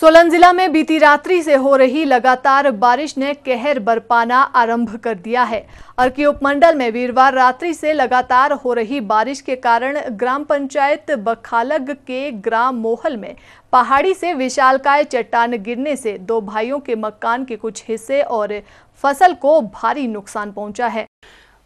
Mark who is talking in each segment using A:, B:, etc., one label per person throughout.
A: सोलन जिला में बीती रात्रि से हो रही लगातार बारिश ने कहर बरपाना आरंभ कर दिया है अर्की उपमंडल में वीरवार रात्रि से लगातार हो रही बारिश के कारण ग्राम पंचायत बखालग के ग्राम मोहल में पहाड़ी से विशालकाय चट्टान गिरने से दो भाइयों के मकान के कुछ हिस्से और फसल को भारी नुकसान पहुंचा है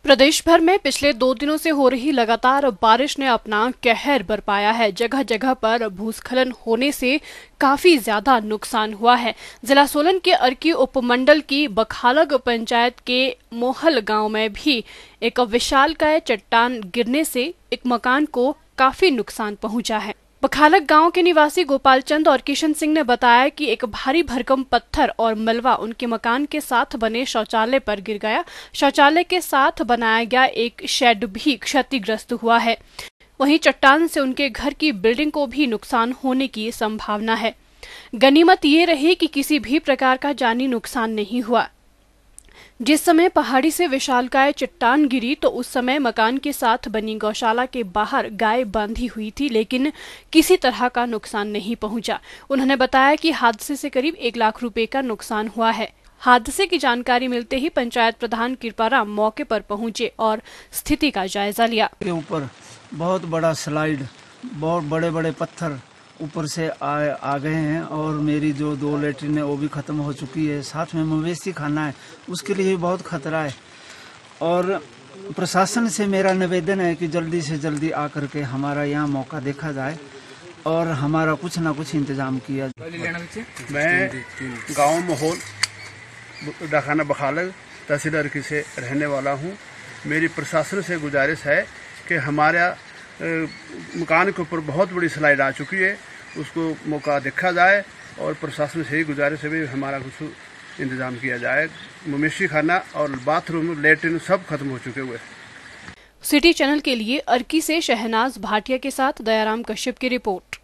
A: प्रदेश भर में पिछले दो दिनों से हो रही लगातार
B: बारिश ने अपना कहर बरपाया है जगह जगह पर भूस्खलन होने से काफी ज्यादा नुकसान हुआ है जिला सोलन के अर्की उपमंडल की बखालग पंचायत के मोहल गांव में भी एक विशालकाय चट्टान गिरने से एक मकान को काफी नुकसान पहुंचा है पखालक गांव के निवासी गोपाल चंद और किशन सिंह ने बताया कि एक भारी भरकम पत्थर और मलबा उनके मकान के साथ बने शौचालय पर गिर गया शौचालय के साथ बनाया गया एक शेड भी क्षतिग्रस्त हुआ है वहीं चट्टान से उनके घर की बिल्डिंग को भी नुकसान होने की संभावना है गनीमत ये रही कि किसी भी प्रकार का जानी नुकसान नहीं हुआ जिस समय पहाड़ी से विशालकाय चट्टान गिरी तो उस समय मकान के साथ बनी गौशाला के बाहर गाय बांधी हुई थी लेकिन किसी तरह का नुकसान नहीं पहुंचा उन्होंने बताया कि हादसे से करीब एक लाख रुपए का नुकसान हुआ है हादसे की जानकारी मिलते ही पंचायत प्रधान कृपाराम मौके पर पहुंचे और स्थिति का जायजा लिया
C: ऊपर बहुत बड़ा स्लाइड बहुत बड़े बड़े पत्थर ऊपर से आ, आ गए हैं और मेरी जो दो लेटरिन है वो भी ख़त्म हो चुकी है साथ में मवेशी खाना है उसके लिए भी बहुत खतरा है और प्रशासन से मेरा निवेदन है कि जल्दी से जल्दी आ कर के हमारा यहाँ मौका देखा जाए और हमारा कुछ ना कुछ इंतज़ाम किया
D: जाए मैं गांव माहौल डाखाना बखालग तहसील से रहने वाला हूँ मेरी प्रशासन से गुजारिश है कि हमारा मकान के ऊपर बहुत बड़ी स्लाइड आ चुकी है उसको मौका देखा जाए और प्रशासन से ही गुजारिश है भी हमारा कुछ इंतज़ाम किया जाए मवेशी खाना और बाथरूम लेटरिन सब खत्म हो चुके हुए
B: सिटी चैनल के लिए अर्की से शहनाज भाटिया के साथ दयाराम कश्यप की रिपोर्ट